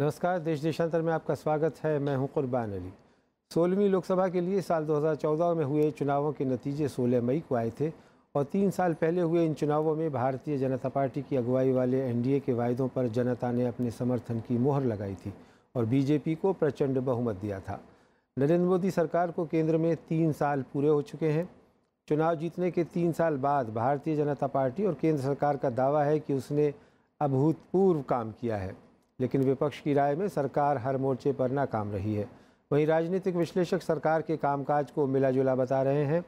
नमस्कार देश देशांतर में आपका स्वागत है मैं हूं कुरबान अली सोलहवीं लोकसभा के लिए साल 2014 में हुए चुनावों के नतीजे 16 मई को आए थे और तीन साल पहले हुए इन चुनावों में भारतीय जनता पार्टी की अगुवाई वाले एनडीए के वायदों पर जनता ने अपने समर्थन की मोहर लगाई थी और बीजेपी को प्रचंड बहुमत दिया था नरेंद्र मोदी सरकार को केंद्र में तीन साल पूरे हो चुके हैं चुनाव जीतने के तीन साल बाद भारतीय जनता पार्टी और केंद्र सरकार का दावा है कि उसने अभूतपूर्व काम किया है लेकिन विपक्ष की राय में सरकार हर मोर्चे पर नाकाम रही है वहीं राजनीतिक विश्लेषक सरकार के कामकाज को मिलाजुला बता रहे हैं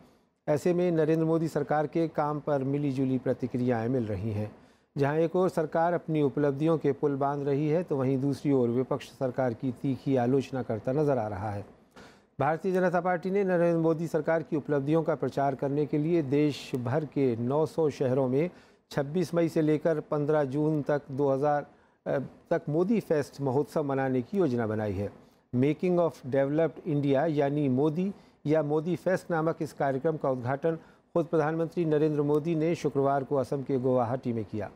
ऐसे में नरेंद्र मोदी सरकार के काम पर मिलीजुली प्रतिक्रियाएं मिल रही हैं जहां एक ओर सरकार अपनी उपलब्धियों के पुल बांध रही है तो वहीं दूसरी ओर विपक्ष सरकार की तीखी आलोचना करता नजर आ रहा है भारतीय जनता पार्टी ने नरेंद्र मोदी सरकार की उपलब्धियों का प्रचार करने के लिए देश भर के नौ शहरों में छब्बीस मई से लेकर पंद्रह जून तक दो तक मोदी फेस्ट महोत्सव मनाने की योजना बनाई है मेकिंग ऑफ डेवलप्ड इंडिया यानी मोदी या मोदी फेस्ट नामक इस कार्यक्रम का उद्घाटन खुद प्रधानमंत्री नरेंद्र मोदी ने शुक्रवार को असम के गुवाहाटी में किया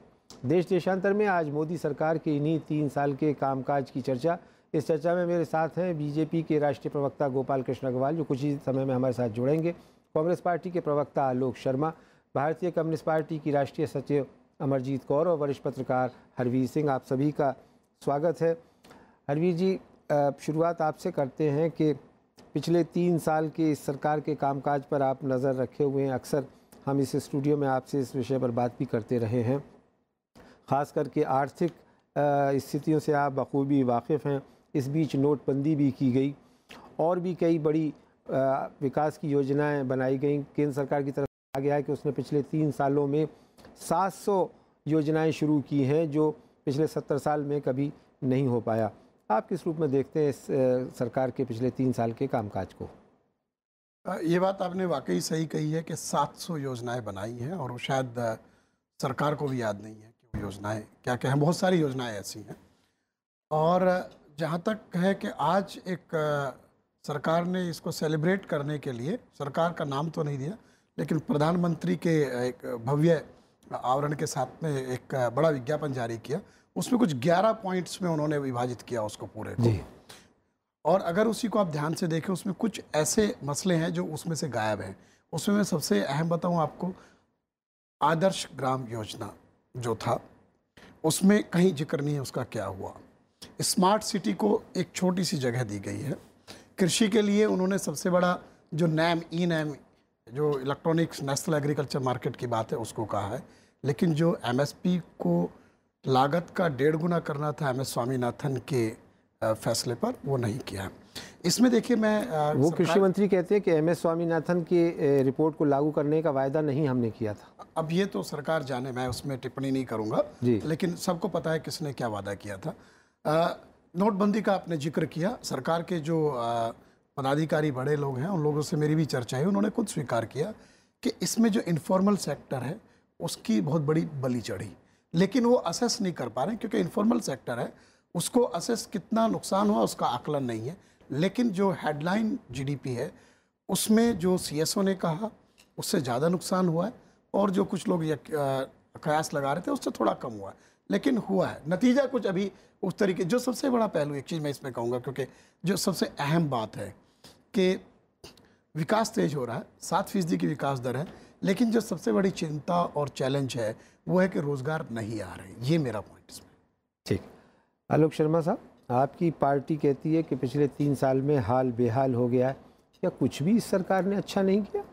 देश देशांतर में आज मोदी सरकार के इन्हीं तीन साल के कामकाज की चर्चा इस चर्चा में मेरे साथ हैं बीजेपी के राष्ट्रीय प्रवक्ता गोपाल कृष्ण अग्रवाल जो कुछ ही समय में हमारे साथ जुड़ेंगे कांग्रेस पार्टी के प्रवक्ता आलोक शर्मा भारतीय कम्युनिस्ट पार्टी की राष्ट्रीय सचिव अमरजीत कौर और वरिष्ठ पत्रकार हरवीर सिंह आप सभी का स्वागत है हरवीर जी शुरुआत आपसे करते हैं कि पिछले तीन साल के इस सरकार के कामकाज पर आप नज़र रखे हुए हैं अक्सर हम इस स्टूडियो में आपसे इस विषय पर बात भी करते रहे हैं ख़ास करके आर्थिक स्थितियों से आप बखूबी वाकिफ़ हैं इस बीच नोटबंदी भी की गई और भी कई बड़ी विकास की योजनाएं बनाई गई केंद्र सरकार की तरफ आ गया है कि उसने पिछले तीन सालों में 700 योजनाएं शुरू की हैं जो पिछले 70 साल में कभी नहीं हो पाया आप किस रूप में देखते हैं इस सरकार के पिछले तीन साल के कामकाज को ये बात आपने वाकई सही कही है कि 700 योजनाएं बनाई हैं और शायद सरकार को भी याद नहीं है कि वो योजनाएँ क्या क्या हैं बहुत सारी योजनाएँ ऐसी हैं और जहाँ तक है कि आज एक सरकार ने इसको सेलिब्रेट करने के लिए सरकार का नाम तो नहीं दिया लेकिन प्रधानमंत्री के एक भव्य आवरण के साथ में एक बड़ा विज्ञापन जारी किया उसमें कुछ 11 पॉइंट्स में उन्होंने विभाजित किया उसको पूरे को। जी और अगर उसी को आप ध्यान से देखें उसमें कुछ ऐसे मसले हैं जो उसमें से गायब हैं उसमें मैं सबसे अहम बताऊं आपको आदर्श ग्राम योजना जो था उसमें कहीं जिक्र नहीं है उसका क्या हुआ स्मार्ट सिटी को एक छोटी सी जगह दी गई है कृषि के लिए उन्होंने सबसे बड़ा जो नैम ई नैम जो इलेक्ट्रॉनिक्स नेशनल एग्रीकल्चर मार्केट की बात है उसको कहा है लेकिन जो एमएसपी को लागत का डेढ़ गुना करना था एम एस स्वामीनाथन के फैसले पर वो नहीं किया इसमें देखिए मैं वो कृषि मंत्री कहते हैं कि एम एस स्वामीनाथन की रिपोर्ट को लागू करने का वायदा नहीं हमने किया था अब ये तो सरकार जाने मैं उसमें टिप्पणी नहीं करूँगा लेकिन सबको पता है किसने क्या वादा किया था नोटबंदी का आपने जिक्र किया सरकार के जो आ, पदाधिकारी बड़े लोग हैं उन लोगों से मेरी भी चर्चा हुई उन्होंने खुद स्वीकार किया कि इसमें जो इनफॉर्मल सेक्टर है उसकी बहुत बड़ी बली चढ़ी लेकिन वो असेस नहीं कर पा रहे क्योंकि इनफॉर्मल सेक्टर है उसको असेस कितना नुकसान हुआ उसका आकलन नहीं है लेकिन जो हेडलाइन जीडीपी है उसमें जो सीएसओ ने कहा उससे ज़्यादा नुकसान हुआ है और जो कुछ लोग कयास लगा रहे थे उससे थोड़ा कम हुआ है लेकिन हुआ है नतीजा कुछ अभी उस तरीके जो सबसे बड़ा पहलू एक चीज़ मैं इसमें कहूँगा क्योंकि जो सबसे अहम बात है के विकास तेज हो रहा है सात फीसदी की विकास दर है लेकिन जो सबसे बड़ी चिंता और चैलेंज है वो है कि रोज़गार नहीं आ रहे ये मेरा पॉइंट इसमें ठीक आलोक शर्मा साहब आपकी पार्टी कहती है कि पिछले तीन साल में हाल बेहाल हो गया है या कुछ भी इस सरकार ने अच्छा नहीं किया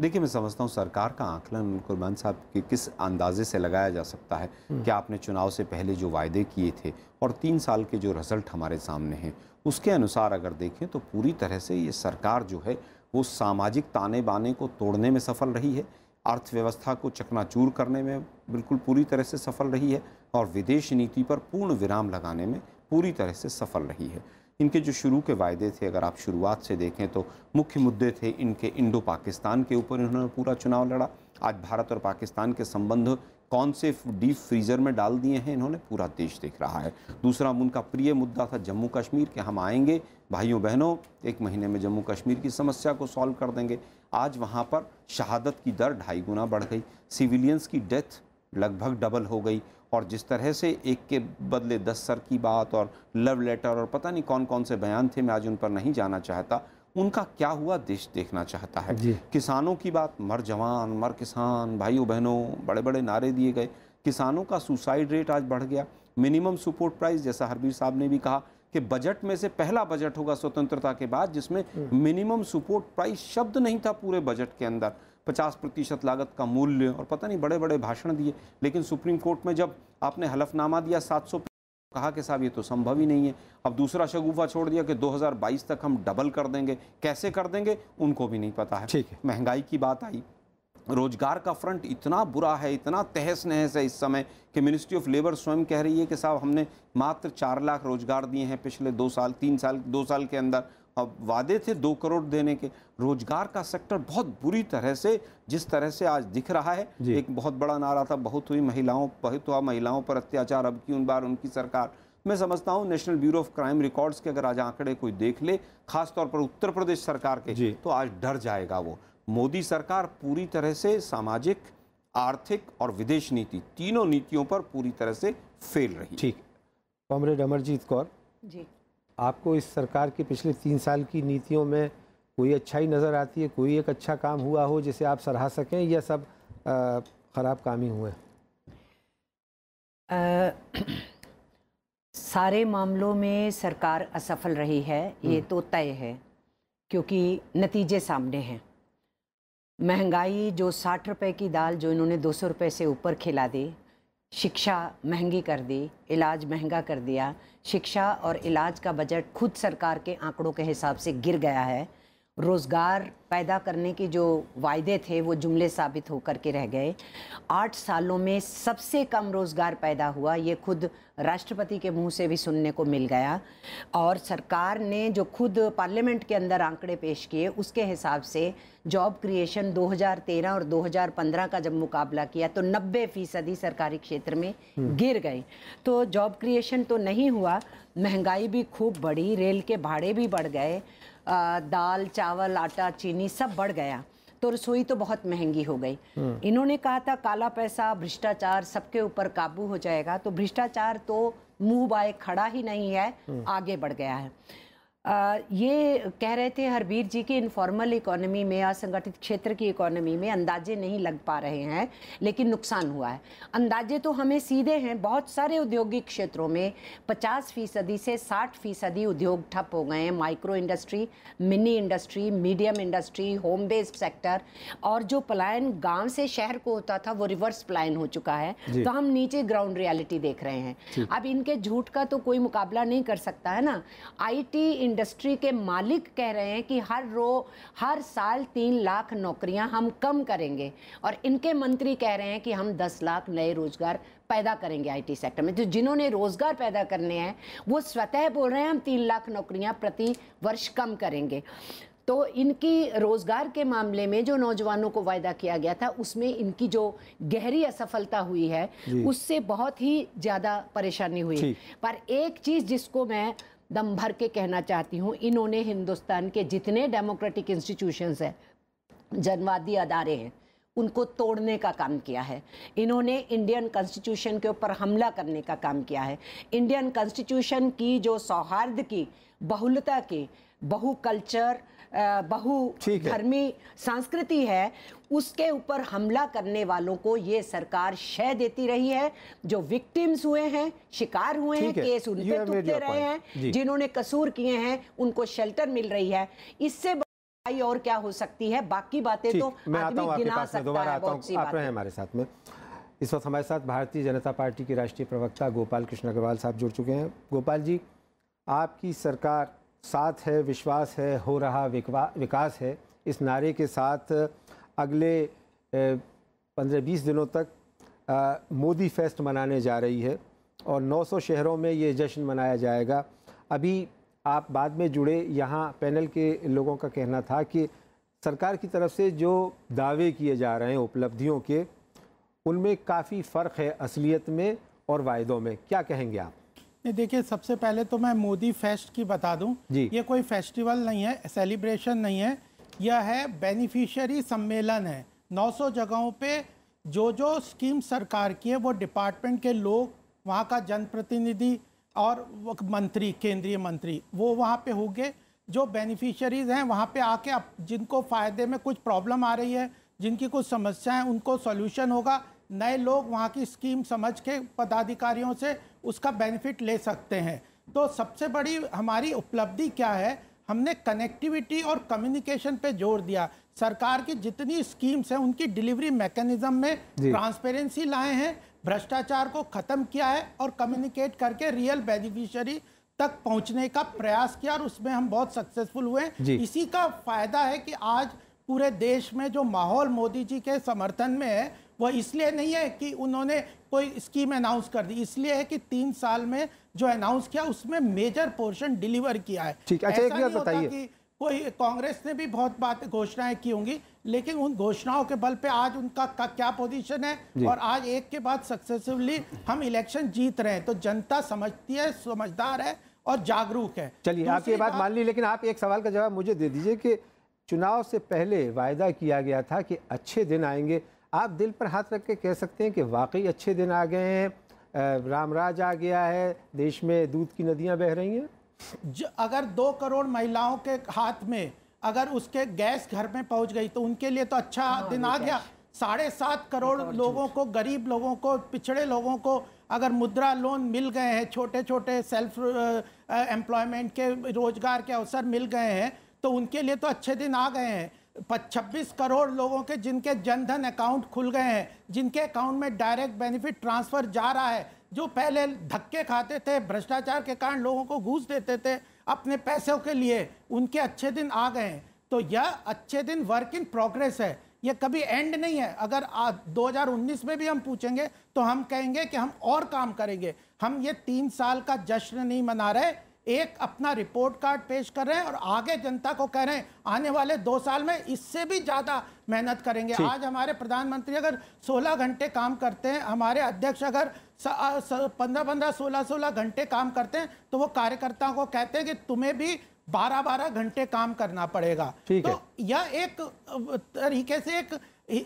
देखिए मैं समझता हूँ सरकार का आंकलन कुरबान साहब के किस अंदाजे से लगाया जा सकता है हम्म। कि आपने चुनाव से पहले जो वायदे किए थे और तीन साल के जो रिजल्ट हमारे सामने हैं उसके अनुसार अगर देखें तो पूरी तरह से ये सरकार जो है वो सामाजिक ताने बाने को तोड़ने में सफल रही है अर्थव्यवस्था को चकनाचूर करने में बिल्कुल पूरी तरह से सफल रही है और विदेश नीति पर पूर्ण विराम लगाने में पूरी तरह से सफल रही है इनके जो शुरू के वायदे थे अगर आप शुरुआत से देखें तो मुख्य मुद्दे थे इनके इंडो पाकिस्तान के ऊपर इन्होंने पूरा चुनाव लड़ा आज भारत और पाकिस्तान के संबंध कौन से डीप फ्रीज़र में डाल दिए हैं इन्होंने पूरा देश देख रहा है दूसरा उनका प्रिय मुद्दा था जम्मू कश्मीर के हम आएंगे भाइयों बहनों एक महीने में जम्मू कश्मीर की समस्या को सॉल्व कर देंगे आज वहाँ पर शहादत की दर ढाई गुना बढ़ गई सिविलियंस की डेथ लगभग डबल हो गई और जिस तरह से एक के बदले दस सर की बात और लव लेटर और पता नहीं कौन कौन से बयान थे मैं आज उन पर नहीं जाना चाहता उनका क्या हुआ देश देखना चाहता है किसानों की बात मर जवान मर किसान भाइयों बहनों बड़े बड़े नारे दिए गए किसानों का सुसाइड रेट आज बढ़ गया मिनिमम सपोर्ट प्राइस जैसा हरबीर साहब ने भी कहा कि बजट में से पहला बजट होगा स्वतंत्रता के बाद जिसमें हम्म। मिनिमम सपोर्ट प्राइस शब्द नहीं था पूरे बजट के अंदर पचास प्रतिशत लागत का मूल्य और पता नहीं बड़े बड़े भाषण दिए लेकिन सुप्रीम कोर्ट में जब आपने हलफनामा दिया सात कहा कि साहब ये तो संभव ही नहीं है अब दूसरा शगुफा छोड़ दिया कि 2022 तक हम डबल कर देंगे कैसे कर देंगे उनको भी नहीं पता है ठीक है महंगाई की बात आई रोजगार का फ्रंट इतना बुरा है इतना तहस नहस है इस समय कि मिनिस्ट्री ऑफ लेबर स्वयं कह रही है कि साहब हमने मात्र चार लाख रोजगार दिए हैं पिछले दो साल तीन साल दो साल के अंदर अब वादे थे दो करोड़ देने के रोजगार का सेक्टर बहुत बुरी तरह से जिस तरह से आज दिख रहा है एक बहुत बड़ा नारा था बहुत हुई महिलाओं बहुत हुआ महिलाओं पर अत्याचार अब की उन बार उनकी सरकार मैं समझता हूं national bureau of crime records के अगर आज आंकड़े कोई देख ले खासतौर पर उत्तर प्रदेश सरकार के तो आज डर जाएगा वो मोदी सरकार पूरी तरह से सामाजिक आर्थिक और विदेश नीति तीनों नीतियों पर पूरी तरह से फेल रही ठीक कॉमरेड अमरजीत कौर जी आपको इस सरकार की पिछले तीन साल की नीतियों में कोई अच्छाई नज़र आती है कोई एक अच्छा काम हुआ हो जिसे आप सराह सकें या सब ख़राब काम ही हुए आ, सारे मामलों में सरकार असफल रही है ये हम्म। तो तय है क्योंकि नतीजे सामने हैं महंगाई जो साठ रुपए की दाल जो इन्होंने दो सौ रुपये से ऊपर खिला दी शिक्षा महंगी कर दी इलाज महंगा कर दिया शिक्षा और इलाज का बजट खुद सरकार के आंकड़ों के हिसाब से गिर गया है रोज़गार पैदा करने के जो वायदे थे वो जुमले साबित होकर के रह गए आठ सालों में सबसे कम रोज़गार पैदा हुआ ये खुद राष्ट्रपति के मुंह से भी सुनने को मिल गया और सरकार ने जो खुद पार्लियामेंट के अंदर आंकड़े पेश किए उसके हिसाब से जॉब क्रिएशन 2013 और 2015 का जब मुकाबला किया तो 90 फीसदी सरकारी क्षेत्र में हम्म। गिर गए तो जॉब क्रिएशन तो नहीं हुआ महंगाई भी खूब बढ़ी रेल के भाड़े भी बढ़ गए दाल चावल आटा चीनी सब बढ़ गया तो रसोई तो बहुत महंगी हो गई हम्म। इन्होंने कहा था काला पैसा भ्रष्टाचार सबके ऊपर काबू हो जाएगा तो भ्रष्टाचार तो मुंह बाय खड़ा ही नहीं है हम्म। आगे बढ़ गया है आ, ये कह रहे थे हरबीर जी की इनफॉर्मल इकोनॉमी में असंगठित क्षेत्र की इकोनॉमी में अंदाजे नहीं लग पा रहे हैं लेकिन नुकसान हुआ है अंदाजे तो हमें सीधे हैं बहुत सारे औद्योगिक क्षेत्रों में 50 फीसदी से 60 फीसदी उद्योग ठप हो गए हैं micro industry mini industry medium industry home based sector और जो पलायन गाँव से शहर को होता था वो रिवर्स पलायन हो चुका है तो हम नीचे ग्राउंड रियालिटी देख रहे हैं अब इनके झूठ का तो कोई मुकाबला नहीं कर सकता है ना आई इंडस्ट्री के मालिक कह रहे हैं कि हर रो हर साल तीन लाख नौकरियां हम कम करेंगे और इनके मंत्री कह रहे हैं कि हम दस लाख नए रोज़गार पैदा करेंगे आईटी सेक्टर में जो तो जिन्होंने रोज़गार पैदा करने हैं वो स्वतः बोल रहे हैं हम तीन लाख नौकरियां प्रति वर्ष कम करेंगे तो इनकी रोज़गार के मामले में जो नौजवानों को वायदा किया गया था उसमें इनकी जो गहरी असफलता हुई है उससे बहुत ही ज़्यादा परेशानी हुई पर एक चीज़ जिसको मैं दम भर के कहना चाहती हूँ इन्होंने हिंदुस्तान के जितने डेमोक्रेटिक इंस्टीट्यूशंस हैं जनवादी अदारे हैं उनको तोड़ने का काम किया है इन्होंने इंडियन कॉन्स्टिट्यूशन के ऊपर हमला करने का काम किया है इंडियन कॉन्स्टिट्यूशन की जो सौहार्द की बहुलता की बहु कल्चर बहु धर्मी संस्कृति है उसके ऊपर हमला करने वालों को ये सरकार शय देती रही है जो विक्टिम्स हुए हैं शिकार हुए हैं केस उन पे रहे हैं जिन्होंने कसूर किए हैं उनको शेल्टर मिल रही है इससे बड़ी और क्या हो सकती है बाकी बातें तो गिना सकता है हमारे साथ में इस वक्त हमारे साथ भारतीय जनता पार्टी के राष्ट्रीय प्रवक्ता गोपाल कृष्ण अग्रवाल साहब जुड़ चुके हैं गोपाल जी आपकी सरकार साथ है विश्वास है हो रहा विकास है इस नारे के साथ अगले पंद्रह बीस दिनों तक मोदी फेस्ट मनाने जा रही है और 900 शहरों में ये जश्न मनाया जाएगा अभी आप बाद में जुड़े यहाँ पैनल के लोगों का कहना था कि सरकार की तरफ से जो दावे किए जा रहे हैं उपलब्धियों के उनमें काफ़ी फ़र्क है असलियत में और वायदों में क्या कहेंगे आप नहीं देखिए सबसे पहले तो मैं मोदी फेस्ट की बता दूं जी ये कोई फेस्टिवल नहीं है सेलिब्रेशन नहीं है यह है बेनिफिशियरी सम्मेलन है 900 जगहों पे जो जो स्कीम सरकार की है वो डिपार्टमेंट के लोग वहाँ का जनप्रतिनिधि और मंत्री केंद्रीय मंत्री वो वहाँ पे होंगे जो बेनिफिशरीज़ हैं वहाँ पे आके जिनको फ़ायदे में कुछ प्रॉब्लम आ रही है जिनकी कुछ समस्याएं उनको सॉल्यूशन होगा नए लोग वहाँ की स्कीम समझ के पदाधिकारियों से उसका बेनिफिट ले सकते हैं तो सबसे बड़ी हमारी उपलब्धि क्या है हमने कनेक्टिविटी और कम्युनिकेशन पे जोर दिया सरकार की जितनी स्कीम्स हैं उनकी डिलीवरी मैकेनिज्म में ट्रांसपेरेंसी लाए हैं भ्रष्टाचार को ख़त्म किया है और कम्युनिकेट करके रियल बेनिफिशियरी तक पहुंचने का प्रयास किया और उसमें हम बहुत सक्सेसफुल हुए इसी का फायदा है कि आज पूरे देश में जो माहौल मोदी जी के समर्थन में है वो इसलिए नहीं है कि उन्होंने कोई स्कीम अनाउंस कर दी इसलिए है कि तीन साल में जो अनाउंस किया उसमें मेजर पोर्शन डिलीवर किया है ठीक अच्छा एक बात बताइए कोई कांग्रेस ने भी बहुत बात घोषणाएं की होंगी लेकिन उन घोषणाओं के बल पे आज उनका का क्या पोजीशन है और आज एक के बाद सक्सेसिवली हम इलेक्शन जीत रहे हैं तो जनता समझती है समझदार है और जागरूक है चलिए आप ये बात मान ली लेकिन आप एक सवाल का जवाब मुझे दे दीजिए कि चुनाव से पहले वायदा किया गया था कि अच्छे दिन आएंगे आप दिल पर हाथ रख के कह सकते हैं कि वाकई अच्छे दिन आ गए हैं रामराज आ गया है देश में दूध की नदियाँ बह रही हैं अगर दो करोड़ महिलाओं के हाथ में अगर उसके गैस घर में पहुंच गई तो उनके लिए तो अच्छा हाँ, दिन आ तो गया साढ़े सात करोड़ लोगों को गरीब लोगों को पिछड़े लोगों को अगर मुद्रा लोन मिल गए हैं छोटे छोटे सेल्फ एम्प्लॉयमेंट के रोजगार के अवसर मिल गए हैं तो उनके लिए तो अच्छे दिन आ गए हैं छब्बीस करोड़ लोगों के जिनके जनधन अकाउंट खुल गए हैं जिनके अकाउंट में डायरेक्ट बेनिफिट ट्रांसफ़र जा रहा है जो पहले धक्के खाते थे भ्रष्टाचार के कारण लोगों को घूस देते थे अपने पैसों के लिए उनके अच्छे दिन आ गए हैं तो यह अच्छे दिन वर्क इन प्रोग्रेस है यह कभी एंड नहीं है अगर आ, 2019 में भी हम पूछेंगे तो हम कहेंगे कि हम और काम करेंगे हम ये तीन साल का जश्न नहीं मना रहे एक अपना रिपोर्ट कार्ड पेश कर रहे हैं और आगे जनता को कह रहे हैं आने वाले दो साल में इससे भी ज़्यादा मेहनत करेंगे आज हमारे प्रधानमंत्री अगर 16 घंटे काम करते हैं हमारे अध्यक्ष अगर पंद्रह पंद्रह सोलह सोलह घंटे काम करते हैं तो वो कार्यकर्ताओं को कहते हैं कि तुम्हें भी बारह बारह घंटे काम करना पड़ेगा तो यह एक तरीके से एक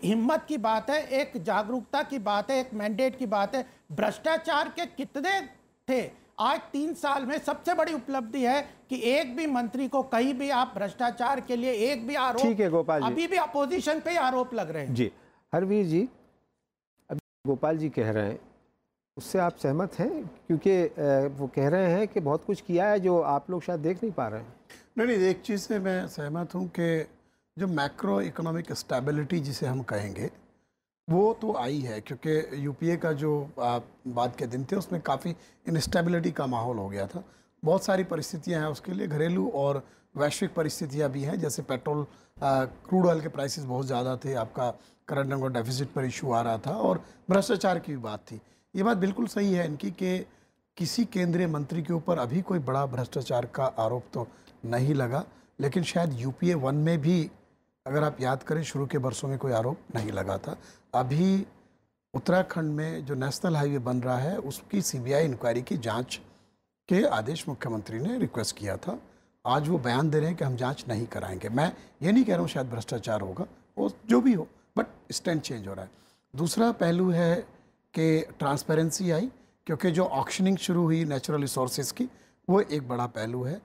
हिम्मत की बात है एक जागरूकता की बात है एक मैंडेट की बात है भ्रष्टाचार के कितने थे आज तीन साल में सबसे बड़ी उपलब्धि है कि एक भी मंत्री को कहीं भी आप भ्रष्टाचार के लिए एक भी आरोप ठीक है गोपाल अभी भी अपोजिशन पे आरोप लग रहे हैं जी हरवीर जी अभी गोपाल जी कह रहे हैं उससे आप सहमत हैं क्योंकि वो कह रहे हैं कि बहुत कुछ किया है जो आप लोग शायद देख नहीं पा रहे हैं नहीं नहीं एक चीज़ से मैं सहमत हूँ कि जो मैक्रो इकोनॉमिक स्टेबिलिटी जिसे हम कहेंगे वो तो आई है क्योंकि यूपीए का जो बाद के दिन थे उसमें काफ़ी इनस्टेबिलिटी का माहौल हो गया था बहुत सारी परिस्थितियां हैं उसके लिए घरेलू और वैश्विक परिस्थितियां भी हैं जैसे पेट्रोल क्रूड ऑयल के प्राइसेस बहुत ज़्यादा थे आपका करंट अकाउंट डेफिजिट पर इशू आ रहा था और भ्रष्टाचार की भी बात थी ये बात बिल्कुल सही है इनकी कि किसी केंद्रीय मंत्री के ऊपर अभी कोई बड़ा भ्रष्टाचार का आरोप तो नहीं लगा लेकिन शायद यू वन में भी अगर आप याद करें शुरू के बरसों में कोई आरोप नहीं लगा था अभी उत्तराखंड में जो नेशनल हाईवे बन रहा है उसकी सीबीआई इंक्वायरी की जांच के आदेश मुख्यमंत्री ने रिक्वेस्ट किया था आज वो बयान दे रहे हैं कि हम जांच नहीं कराएंगे मैं ये नहीं कह रहा हूँ शायद भ्रष्टाचार होगा वो जो भी हो बट स्टैंड चेंज हो रहा है दूसरा पहलू है कि ट्रांसपेरेंसी आई क्योंकि जो ऑक्शनिंग शुरू हुई नेचुरल रिसोर्सेज की वो एक बड़ा पहलू है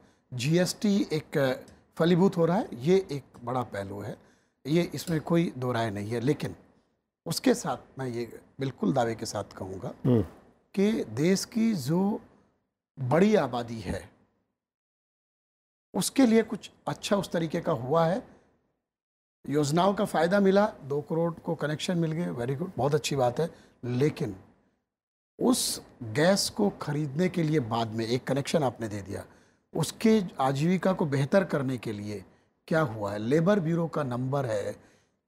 जी एक फलीभूत हो रहा है ये एक बड़ा पहलू है ये इसमें कोई दो राय नहीं है लेकिन उसके साथ मैं ये बिल्कुल दावे के साथ कहूँगा हम्म। कि देश की जो बड़ी आबादी है उसके लिए कुछ अच्छा उस तरीके का हुआ है योजनाओं का फ़ायदा मिला दो करोड़ को कनेक्शन मिल गए वेरी गुड बहुत अच्छी बात है लेकिन उस गैस को खरीदने के लिए बाद में एक कनेक्शन आपने दे दिया उसके आजीविका को बेहतर करने के लिए क्या हुआ है लेबर ब्यूरो का नंबर है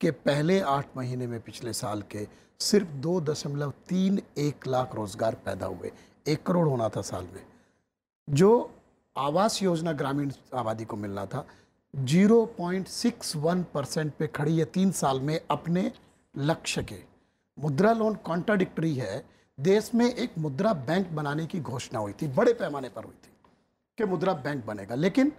के पहले आठ महीने में पिछले साल के सिर्फ दो दशमलव तीन एक लाख रोज़गार पैदा हुए एक करोड़ होना था साल में जो आवास योजना ग्रामीण आबादी को मिलना था 0.61 परसेंट पे खड़ी है तीन साल में अपने लक्ष्य के मुद्रा लोन कॉन्ट्राडिक्टरी है देश में एक मुद्रा बैंक बनाने की घोषणा हुई थी बड़े पैमाने पर हुई थी कि मुद्रा बैंक बनेगा लेकिन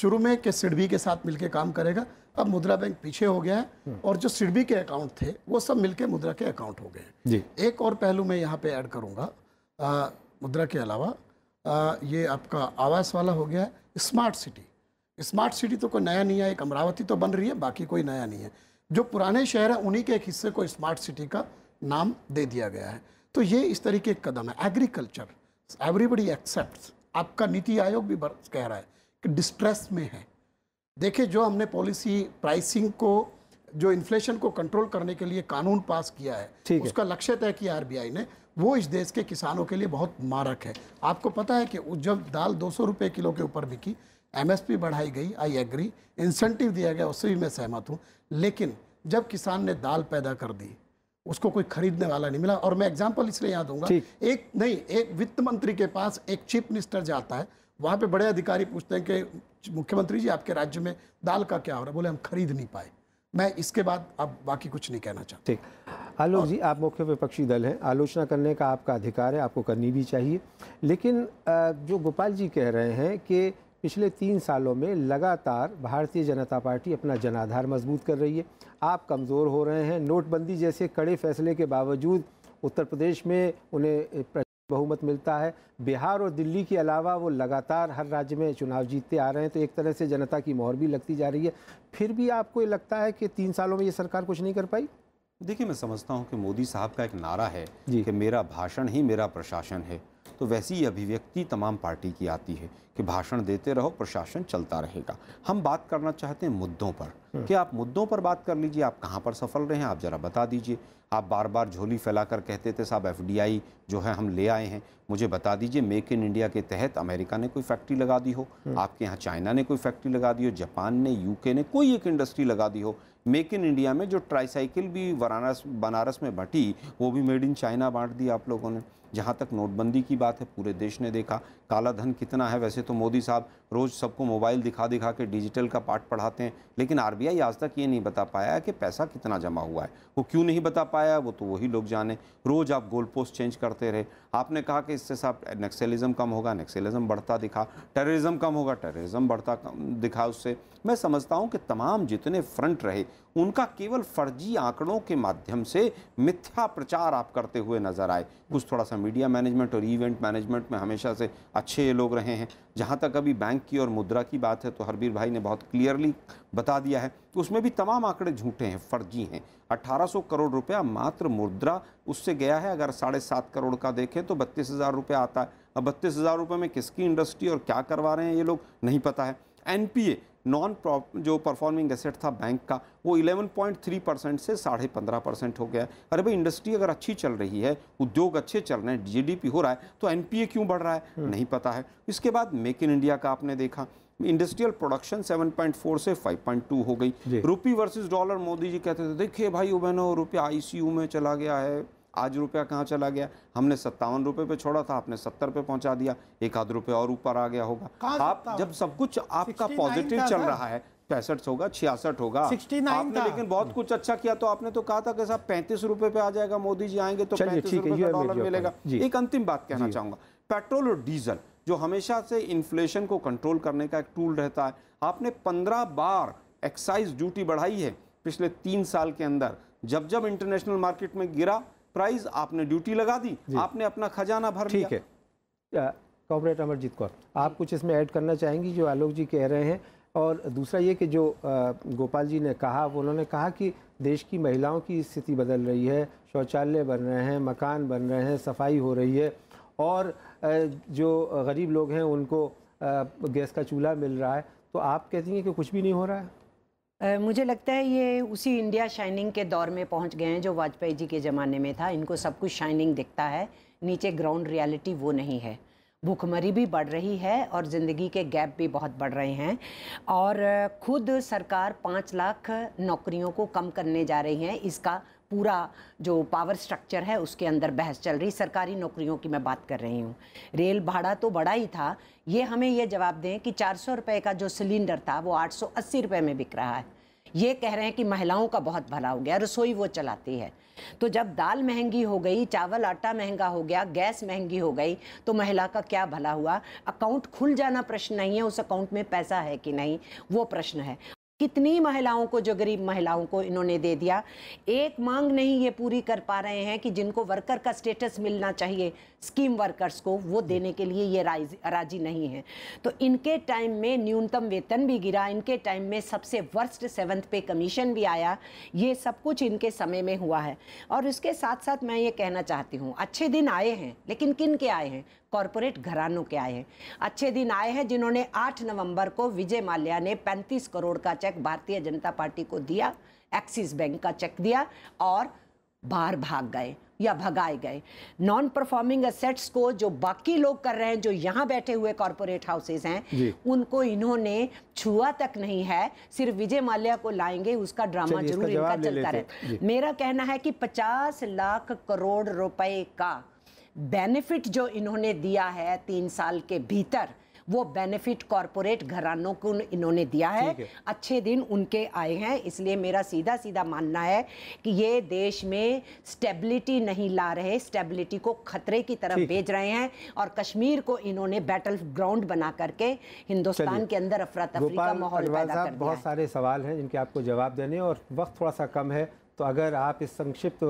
शुरू में कि सिडबी के साथ मिलकर काम करेगा अब मुद्रा बैंक पीछे हो गया है और जो सिडबी के अकाउंट थे वो सब मिलकर मुद्रा के अकाउंट हो गए हैं एक और पहलू मैं यहाँ पे ऐड करूँगा मुद्रा के अलावा आ, ये आपका आवास वाला हो गया है स्मार्ट सिटी स्मार्ट सिटी तो कोई नया नहीं है एक अमरावती तो बन रही है बाकी कोई नया नहीं है जो पुराने शहर हैं उन्हीं के एक हिस्से को स्मार्ट सिटी का नाम दे दिया गया है तो ये इस तरीके का कदम है एग्रीकल्चर एवरीबडी एक्सेप्ट आपका नीति आयोग भी कह रहा है डिस्ट्रेस में है देखिए जो हमने पॉलिसी प्राइसिंग को जो इन्फ्लेशन को कंट्रोल करने के लिए कानून पास किया है उसका लक्ष्य तय किया आरबीआई ने वो इस देश के किसानों के लिए बहुत मारक है आपको पता है कि जब दाल दो सौ किलो के ऊपर बिकी एमएसपी बढ़ाई गई आई एग्री इंसेंटिव दिया गया उससे भी मैं सहमत हूँ लेकिन जब किसान ने दाल पैदा कर दी उसको कोई खरीदने वाला नहीं मिला और मैं एग्जाम्पल इसलिए याद दूंगा एक नहीं एक वित्त मंत्री के पास एक चीफ मिनिस्टर जाता है वहाँ पे बड़े अधिकारी पूछते हैं कि मुख्यमंत्री जी आपके राज्य में दाल का क्या हो रहा है बोले हम खरीद नहीं पाए मैं इसके बाद अब बाकी कुछ नहीं कहना चाहता ठीक आलोक जी आप मुख्य विपक्षी दल हैं आलोचना करने का आपका अधिकार है आपको करनी भी चाहिए लेकिन जो गोपाल जी कह रहे हैं कि पिछले तीन सालों में लगातार भारतीय जनता पार्टी अपना जनाधार मजबूत कर रही है आप कमज़ोर हो रहे हैं नोटबंदी जैसे कड़े फैसले के बावजूद उत्तर प्रदेश में उन्हें बहुमत मिलता है बिहार और दिल्ली के अलावा वो लगातार हर राज्य में चुनाव जीतते आ रहे हैं तो एक तरह से जनता की मोहर भी लगती जा रही है फिर भी आपको ये लगता है कि तीन सालों में ये सरकार कुछ नहीं कर पाई देखिए मैं समझता हूँ कि मोदी साहब का एक नारा है कि मेरा भाषण ही मेरा प्रशासन है तो वैसी ही अभिव्यक्ति तमाम पार्टी की आती है कि भाषण देते रहो प्रशासन चलता रहेगा हम बात करना चाहते हैं मुद्दों पर हम्म। कि आप मुद्दों पर बात कर लीजिए आप कहाँ पर सफल रहे हैं आप ज़रा बता दीजिए आप बार बार झोली फैलाकर कहते थे साहब एफ जो है हम ले आए हैं मुझे बता दीजिए मेक इन इंडिया के तहत अमेरिका ने कोई फैक्ट्री लगा दी हो हम्म। आपके यहाँ चाइना ने कोई फैक्ट्री लगा दी हो जापान ने यूके ने कोई एक इंडस्ट्री लगा दी हो मेक इन इंडिया में जो ट्राईसाइकिल भी वाराणस बनारस में बटी वो भी मेड इन चाइना बांट दी आप लोगों ने जहाँ तक नोटबंदी की बात है पूरे देश ने देखा काला धन कितना है वैसे तो मोदी साहब रोज़ सबको मोबाइल दिखा दिखा के डिजिटल का पाठ पढ़ाते हैं लेकिन आर आज तक ये नहीं बता पाया कि पैसा कितना जमा हुआ है वो क्यों नहीं बता पाया वो तो वही लोग जाने रोज़ आप गोल पोस्ट चेंज करते रहे आपने कहा कि इससे साहब नक्सलिज़म कम होगा नक्सलिज़म बढ़ता दिखा टेररिज्म कम होगा टेररिज्म बढ़ता दिखा उससे मैं समझता हूँ कि तमाम जितने फ्रंट रहे उनका केवल फर्जी आंकड़ों के माध्यम से मिथ्या प्रचार आप करते हुए नजर आए कुछ थोड़ा सा मीडिया मैनेजमेंट और इवेंट मैनेजमेंट में हमेशा से अच्छे ये लोग रहे हैं जहाँ तक अभी बैंक की और मुद्रा की बात है तो हरबीर भाई ने बहुत क्लियरली बता दिया है तो उसमें भी तमाम आंकड़े झूठे हैं फर्जी हैं 1800 करोड़ रुपया मात्र मुद्रा उससे गया है अगर साढ़े सात करोड़ का देखें तो बत्तीस हज़ार रुपया आता है अब बत्तीस हज़ार रुपये में किसकी इंडस्ट्री और क्या करवा रहे हैं ये लोग नहीं पता है एनपीए नॉन जो परफॉर्मिंग एसेट था बैंक का वो 11.3 परसेंट से साढ़े पंद्रह परसेंट हो गया अरे भाई इंडस्ट्री अगर अच्छी चल रही है उद्योग अच्छे चल रहे हैं जीडीपी हो रहा है तो एनपीए क्यों बढ़ रहा है हम्म। नहीं पता है इसके बाद मेक इन इंडिया का आपने देखा इंडस्ट्रियल प्रोडक्शन 7.4 से 5.2 हो गई rupee versus dollar Modi ji कहते थे देखिए भाई वो बहनों रुपया आईसीयू में चला गया है आज रुपया कहाँ चला गया हमने सत्तावन रुपये पे छोड़ा था आपने सत्तर पे पहुंचा दिया एक आध रुपये और ऊपर आ गया होगा आप जब सब कुछ आपका पॉजिटिव चल रहा है पैंसठ होगा छियासठ होगा आपने लेकिन बहुत कुछ अच्छा किया तो आपने तो कहा था कि साहब पैंतीस रुपए पे आ जाएगा मोदी जी आएंगे तो पैंतीस रुपए का डॉलर मिलेगा एक अंतिम बात कहना चाहूंगा पेट्रोल और डीजल जो हमेशा से इन्फ्लेशन को कंट्रोल करने का एक टूल रहता है आपने पंद्रह बार एक्साइज ड्यूटी बढ़ाई है पिछले तीन साल के अंदर जब जब इंटरनेशनल मार्केट में गिरा प्राइस आपने ड्यूटी लगा दी आपने अपना खजाना भर ठीक है कॉपरेट अमरजीत कौर आप कुछ इसमें ऐड करना चाहेंगी जो आलोक जी कह रहे हैं और दूसरा ये कि जो गोपाल जी ने कहा वो उन्होंने कहा कि देश की महिलाओं की स्थिति बदल रही है शौचालय बन रहे हैं मकान बन रहे हैं सफाई हो रही है और जो गरीब लोग हैं उनको गैस का चूल्हा मिल रहा है तो आप कहती हैं कि कुछ भी नहीं हो रहा है मुझे लगता है ये उसी इंडिया शाइनिंग के दौर में पहुंच गए हैं जो वाजपेयी जी के ज़माने में था इनको सब कुछ शाइनिंग दिखता है नीचे ग्राउंड रियलिटी वो नहीं है भूखमरी भी बढ़ रही है और ज़िंदगी के गैप भी बहुत बढ़ रहे हैं और ख़ुद सरकार पाँच लाख नौकरियों को कम करने जा रही है इसका पूरा जो पावर स्ट्रक्चर है उसके अंदर बहस चल रही सरकारी नौकरियों की मैं बात कर रही हूँ रेल भाड़ा तो बड़ा ही था ये हमें ये जवाब दें कि चार सौ रुपये का जो सिलेंडर था वो आठ सौ अस्सी रुपये में बिक रहा है ये कह रहे हैं कि महिलाओं का बहुत भला हो गया रसोई वो चलाती है तो जब दाल महंगी हो गई चावल आटा महंगा हो गया गैस महंगी हो गई तो महिला का क्या भला हुआ अकाउंट खुल जाना प्रश्न नहीं है उस अकाउंट में पैसा है कि नहीं वो प्रश्न है कितनी महिलाओं को जो गरीब महिलाओं को इन्होंने दे दिया एक मांग नहीं ये पूरी कर पा रहे हैं कि जिनको वर्कर का स्टेटस मिलना चाहिए स्कीम वर्कर्स को वो देने के लिए ये राजी नहीं है तो इनके टाइम में न्यूनतम वेतन भी गिरा इनके टाइम में सबसे वर्स्ट सेवन्थ पे कमीशन भी आया ये सब कुछ इनके समय में हुआ है और इसके साथ साथ मैं ये कहना चाहती हूँ अच्छे दिन आए हैं लेकिन किन के आए हैं कॉरपोरेट घरानों के आए हैं अच्छे दिन आए हैं जिन्होंने 8 नवंबर को विजय माल्या ने 35 करोड़ का चेक भारतीय जनता पार्टी को दिया एक्सिस बैंक का चेक दिया और बाहर भाग गए या भगाए गए नॉन परफॉर्मिंग असेट्स को जो बाकी लोग कर रहे हैं जो यहाँ बैठे हुए कॉरपोरेट हाउसेज हैं उनको इन्होंने छुआ तक नहीं है सिर्फ विजय माल्या को लाएंगे उसका ड्रामा जरूर इनका चलता रहे मेरा कहना है कि पचास लाख करोड़ रुपए का बेनिफिट जो इन्होंने दिया है तीन साल के भीतर वो बेनिफिट कॉरपोरेट घरानों को इन्होंने दिया है अच्छे दिन उनके आए हैं इसलिए मेरा सीधा सीधा मानना है कि ये देश में स्टेबिलिटी नहीं ला रहे स्टेबिलिटी को खतरे की तरफ भेज रहे हैं और कश्मीर को इन्होंने बैटल ग्राउंड बना करके हिंदुस्तान के अंदर अफरा तफरी का माहौल पैदा कर बहुत सारे सवाल हैं जिनके आपको जवाब देने और वक्त थोड़ा सा कम है तो अगर आप इस संक्षिप्त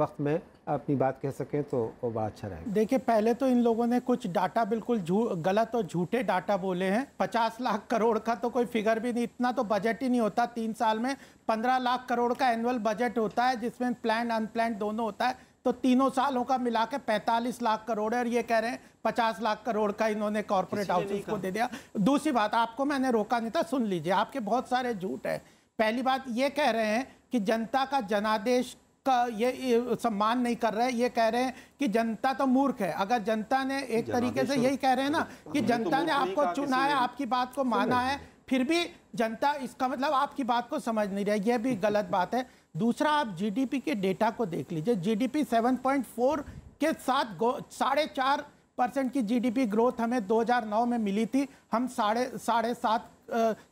वक्त में अपनी बात कह सकें तो वो बात अच्छा रहेगा देखिए पहले तो इन लोगों ने कुछ डाटा बिल्कुल गलत और झूठे डाटा बोले हैं पचास लाख करोड़ का तो कोई फिगर भी नहीं इतना तो बजट ही नहीं होता तीन साल में पंद्रह लाख करोड़ का एनुअल बजट होता है जिसमें प्लान अनप्लान दोनों होता है तो तीनों सालों का मिला के पैंतालीस लाख करोड़ है और ये कह रहे हैं पचास लाख करोड़ का इन्होंने कॉरपोरेट हाउसेस को दे दिया दूसरी बात आपको मैंने रोका नहीं था सुन लीजिए आपके बहुत सारे झूठ है पहली बात ये कह रहे हैं कि जनता का जनादेश का ये, सम्मान नहीं कर रहे हैं ये कह रहे हैं कि जनता तो मूर्ख है अगर जनता ने एक तरीके से तो यही कह रहे हैं ना तो कि जनता ने तो आपको चुना है आपकी बात को माना है फिर भी जनता इसका मतलब आपकी बात को समझ नहीं रही यह भी गलत बात है दूसरा आप जीडीपी के डेटा को देख लीजिए जीडीपी 7.4 के साथ साढ़े चार परसेंट की जीडीपी ग्रोथ हमें 2009 में मिली थी हम साढ़े साढ़े सात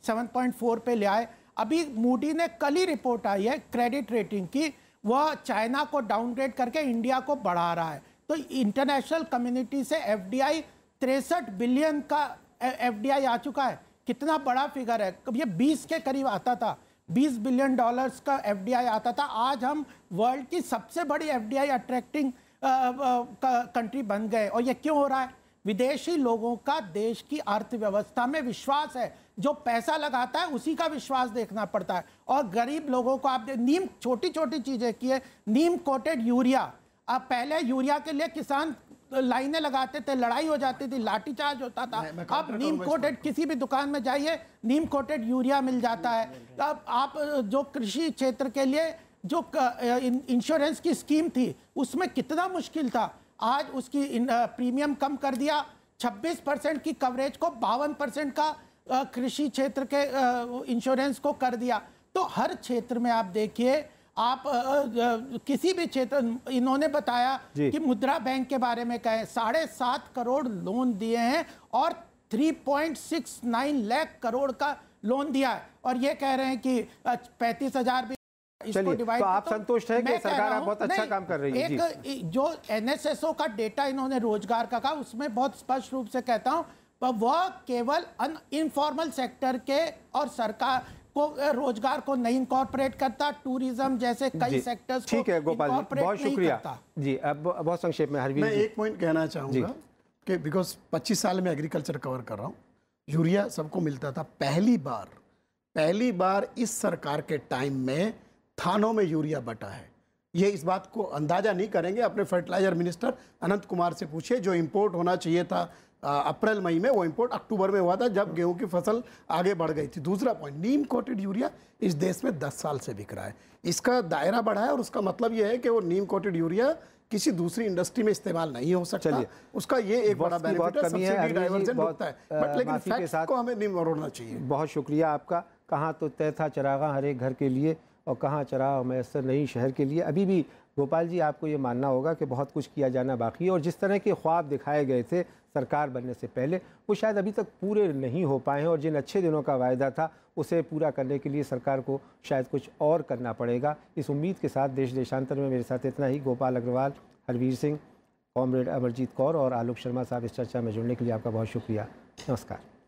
सेवन पॉइंट फोर पे ले आए अभी मूडी ने कल ही रिपोर्ट आई है क्रेडिट रेटिंग की वह चाइना को डाउनग्रेड करके इंडिया को बढ़ा रहा है तो इंटरनेशनल कम्युनिटी से एफ डी आई तिरसठ बिलियन का एफ डी आई आ चुका है कितना बड़ा फिगर है ये बीस के करीब आता था 20 बिलियन डॉलर्स का एफ आता था आज हम वर्ल्ड की सबसे बड़ी एफ अट्रैक्टिंग कंट्री बन गए और ये क्यों हो रहा है विदेशी लोगों का देश की अर्थव्यवस्था में विश्वास है जो पैसा लगाता है उसी का विश्वास देखना पड़ता है और गरीब लोगों को आप नीम छोटी छोटी चीज़ें किए नीम कोटेड यूरिया अब पहले यूरिया के लिए किसान लाइनें लगाते थे लड़ाई हो जाती थी लाठीचार्ज होता था अब नीम कोटेड किसी भी दुकान में जाइए नीम कोटेड यूरिया मिल जाता है अब आप जो कृषि क्षेत्र के लिए जो इंश्योरेंस की स्कीम थी उसमें कितना मुश्किल था आज उसकी प्रीमियम कम कर दिया 26 परसेंट की कवरेज को बावन परसेंट का कृषि क्षेत्र के इंश्योरेंस को कर दिया तो हर क्षेत्र में आप देखिए आप किसी भी क्षेत्र इन्होंने बताया कि मुद्रा बैंक के बारे में कहें साढ़े सात करोड़ लोन दिए हैं और 3.69 लाख करोड़ का लोन दिया है और ये कह रहे हैं कि पैंतीस हजार भी चलिए तो आप तो संतुष्ट हैं कि सरकार बहुत अच्छा काम कर रही है एक जो एनएसएसओ का डेटा इन्होंने रोजगार का कहा उसमें बहुत स्पष्ट रूप से कहता हूं पर वह केवल अन इनफॉर्मल सेक्टर के और सरकार को रोजगार को नहीं इनकॉर्पोरेट करता टूरिज्म जैसे कई सेक्टर्स ठीक है गोपाल बहुत शुक्रिया जी अब बहुत संक्षेप में हरवीर एक पॉइंट कहना चाहूंगा कि बिकॉज पच्चीस साल में एग्रीकल्चर कवर कर रहा हूँ यूरिया सबको मिलता था पहली बार पहली बार इस सरकार के टाइम में थानों में यूरिया बटा है ये इस बात को अंदाज़ा नहीं करेंगे अपने फर्टिलाइजर मिनिस्टर अनंत कुमार से पूछिए जो इम्पोर्ट होना चाहिए था अप्रैल मई में वो इम्पोर्ट अक्टूबर में हुआ था जब गेहूं की फसल आगे बढ़ गई थी दूसरा पॉइंट नीम कोटेड यूरिया इस देश में 10 साल से बिक रहा है इसका दायरा बढ़ा है और उसका मतलब ये है कि वो नीम कोटेड यूरिया किसी दूसरी इंडस्ट्री में इस्तेमाल नहीं हो सकता चलिए उसका ये एक बड़ा बेनिफिट है है बट लेकिन को हमें नीम मोड़ना चाहिए बहुत शुक्रिया आपका कहाँ तो तय था चरागा हर एक घर के लिए और कहाँ चरा मैसर नहीं शहर के लिए अभी भी गोपाल जी आपको ये मानना होगा कि बहुत कुछ किया जाना बाकी है और जिस तरह के ख्वाब दिखाए गए थे सरकार बनने से पहले वो शायद अभी तक पूरे नहीं हो पाए हैं और जिन अच्छे दिनों का वायदा था उसे पूरा करने के लिए सरकार को शायद कुछ और करना पड़ेगा इस उम्मीद के साथ देश देशांतर में मेरे साथ इतना ही गोपाल अग्रवाल हरवीर सिंह कॉमरेड अमरजीत कौर और आलोक शर्मा साहब इस चर्चा में जुड़ने के लिए आपका बहुत शुक्रिया नमस्कार